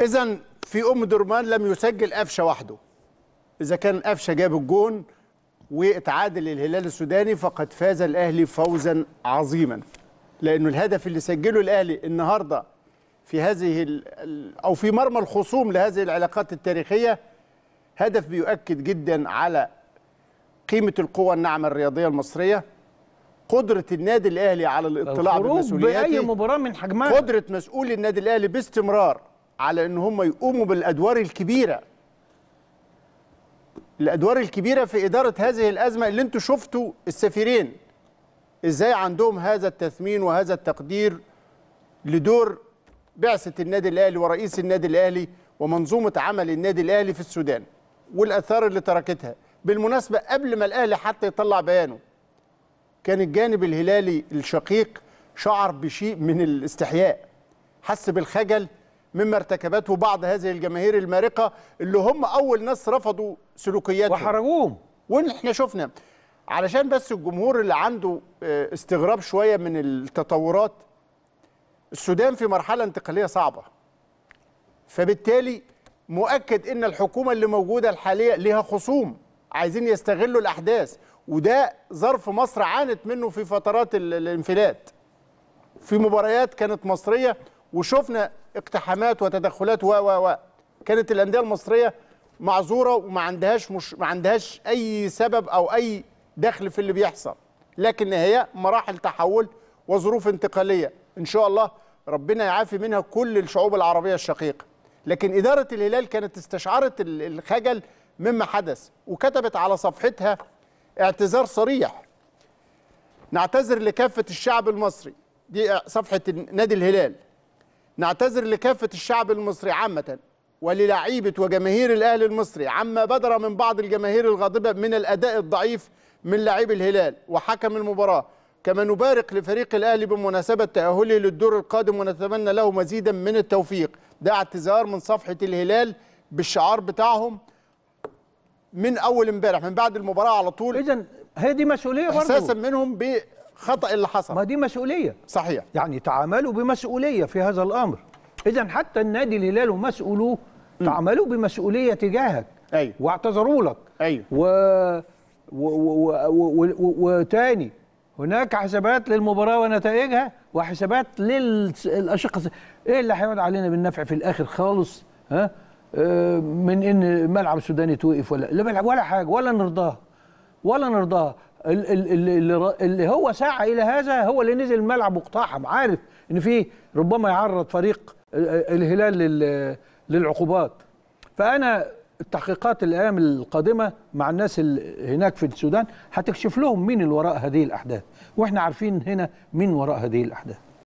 اذا في ام درمان لم يسجل قفشه وحده اذا كان قفشه جاب الجون واتعادل الهلال السوداني فقد فاز الاهلي فوزا عظيما لانه الهدف اللي سجله الاهلي النهارده في هذه او في مرمى الخصوم لهذه العلاقات التاريخيه هدف بيؤكد جدا على قيمه القوه الناعمه الرياضيه المصريه قدرة النادي الأهلي على الاطلاع بمسؤولياته بأي مباراة من حجمها قدرة مسؤول النادي الأهلي باستمرار على ان هم يقوموا بالادوار الكبيره الادوار الكبيره في اداره هذه الازمه اللي انتم شفتوا السفيرين ازاي عندهم هذا التثمين وهذا التقدير لدور بعثه النادي الاهلي ورئيس النادي الاهلي ومنظومه عمل النادي الاهلي في السودان والاثار اللي تركتها بالمناسبه قبل ما الاهلي حتى يطلع بيانه كان الجانب الهلالي الشقيق شعر بشيء من الاستحياء حس بالخجل مما ارتكبته بعض هذه الجماهير المارقه اللي هم اول ناس رفضوا سلوكياتهم وحرجوهم واحنا شفنا علشان بس الجمهور اللي عنده آه، استغراب شويه من التطورات السودان في مرحله انتقاليه صعبه فبالتالي مؤكد ان الحكومه اللي موجوده الحاليه ليها خصوم عايزين يستغلوا الاحداث وده ظرف مصر عانت منه في فترات الانفلات في مباريات كانت مصريه وشفنا اقتحامات وتدخلات و و و كانت الانديه المصريه معذوره وما عندهاش مش ما عندهاش اي سبب او اي دخل في اللي بيحصل لكن هي مراحل تحول وظروف انتقاليه ان شاء الله ربنا يعافي منها كل الشعوب العربيه الشقيقه لكن اداره الهلال كانت استشعرت الخجل مما حدث وكتبت على صفحتها اعتذار صريح نعتذر لكافه الشعب المصري دي صفحه نادي الهلال نعتذر لكافة الشعب المصري عامة وللعيبة وجماهير الأهلي المصري عما بدر من بعض الجماهير الغاضبة من الأداء الضعيف من لعيب الهلال وحكم المباراة كما نبارك لفريق الأهلي بمناسبة تأهله للدور القادم ونتمنى له مزيدا من التوفيق ده اعتذار من صفحة الهلال بالشعار بتاعهم من أول امبارح من بعد المباراة على طول إذا هي دي مسؤولية برضو أساسا منهم ب خطا اللي حصل ما دي مسؤوليه صحيح يعني تعاملوا بمسؤوليه في هذا الامر اذا حتى النادي الهلال ومسؤولوه تعاملوا بمسؤوليه تجاهك ايوه واعتذروا لك ايوه و... و... و... و... و... وتاني هناك حسابات للمباراه ونتائجها وحسابات للاشقاء ايه اللي هيقعد علينا بالنفع في الاخر خالص ها آه، من ان ملعب سوداني توقف ولا لا ولا حاجه ولا نرضاها ولا نرضاها اللي هو سعى الى هذا هو اللي نزل الملعب واقتحم عارف ان في ربما يعرض فريق الهلال للعقوبات فانا التحقيقات الايام القادمه مع الناس هناك في السودان هتكشف لهم مين اللي وراء هذه الاحداث واحنا عارفين هنا مين وراء هذه الاحداث